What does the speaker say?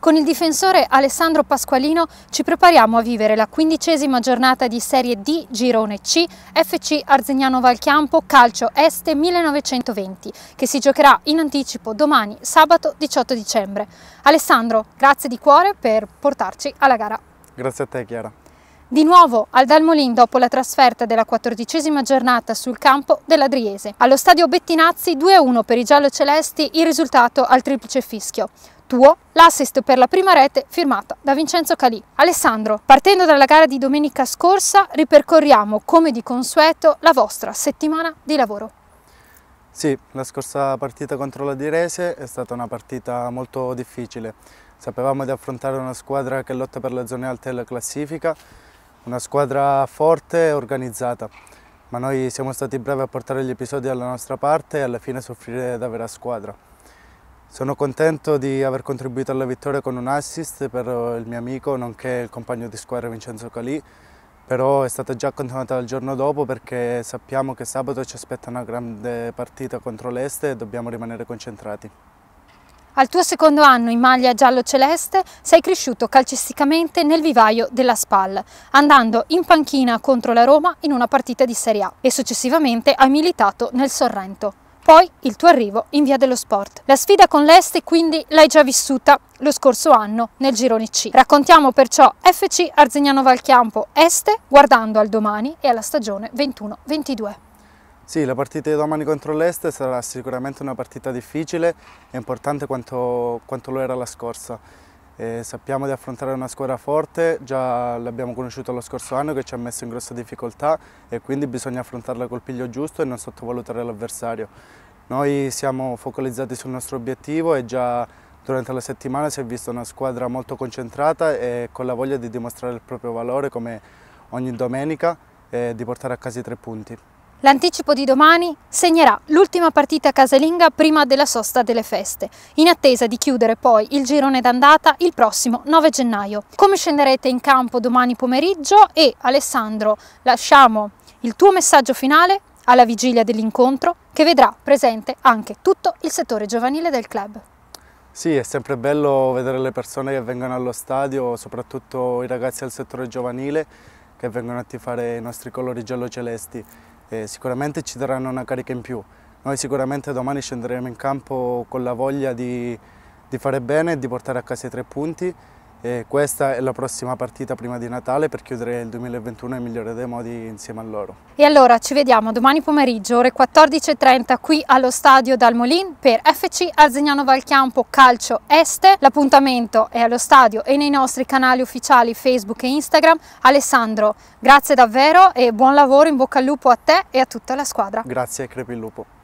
Con il difensore Alessandro Pasqualino ci prepariamo a vivere la quindicesima giornata di Serie D Girone C FC Arzegnano Valchiampo Calcio Este 1920 che si giocherà in anticipo domani sabato 18 dicembre. Alessandro, grazie di cuore per portarci alla gara. Grazie a te Chiara. Di nuovo al Dalmolin dopo la trasferta della quattordicesima giornata sul campo dell'Adriese. Allo stadio Bettinazzi 2-1 per i giallo-celesti il risultato al triplice fischio tuo l'assist per la prima rete firmata da Vincenzo Calì. Alessandro, partendo dalla gara di domenica scorsa, ripercorriamo come di consueto la vostra settimana di lavoro. Sì, la scorsa partita contro la Direse è stata una partita molto difficile. Sapevamo di affrontare una squadra che lotta per le zone alte della classifica, una squadra forte e organizzata, ma noi siamo stati bravi a portare gli episodi alla nostra parte e alla fine soffrire da vera squadra. Sono contento di aver contribuito alla vittoria con un assist per eh, il mio amico, nonché il compagno di squadra Vincenzo Calì, però è stata già continuata il giorno dopo perché sappiamo che sabato ci aspetta una grande partita contro l'Este e dobbiamo rimanere concentrati. Al tuo secondo anno in maglia giallo-celeste sei cresciuto calcisticamente nel vivaio della SPAL, andando in panchina contro la Roma in una partita di Serie A e successivamente hai militato nel Sorrento poi il tuo arrivo in via dello sport. La sfida con l'Est quindi l'hai già vissuta lo scorso anno nel girone C. Raccontiamo perciò FC Arzegnano Valchiampo Este guardando al domani e alla stagione 21-22. Sì, la partita di domani contro l'Est sarà sicuramente una partita difficile e importante quanto, quanto lo era la scorsa eh, sappiamo di affrontare una squadra forte, già l'abbiamo conosciuto lo scorso anno che ci ha messo in grossa difficoltà e quindi bisogna affrontarla col piglio giusto e non sottovalutare l'avversario. Noi siamo focalizzati sul nostro obiettivo e già durante la settimana si è vista una squadra molto concentrata e con la voglia di dimostrare il proprio valore come ogni domenica e di portare a casa i tre punti. L'anticipo di domani segnerà l'ultima partita casalinga prima della sosta delle feste, in attesa di chiudere poi il girone d'andata il prossimo 9 gennaio. Come scenderete in campo domani pomeriggio e Alessandro lasciamo il tuo messaggio finale alla vigilia dell'incontro che vedrà presente anche tutto il settore giovanile del club. Sì, è sempre bello vedere le persone che vengono allo stadio, soprattutto i ragazzi del settore giovanile che vengono a tifare i nostri colori giallo-celesti eh, sicuramente ci daranno una carica in più. Noi sicuramente domani scenderemo in campo con la voglia di, di fare bene e di portare a casa i tre punti e questa è la prossima partita prima di Natale per chiudere il 2021 nel migliore dei modi insieme a loro. E allora ci vediamo domani pomeriggio ore 14.30 qui allo stadio Dal Molin per FC Arzignano Valchiampo Calcio Este. L'appuntamento è allo stadio e nei nostri canali ufficiali Facebook e Instagram. Alessandro, grazie davvero e buon lavoro, in bocca al lupo a te e a tutta la squadra. Grazie, crepi il lupo.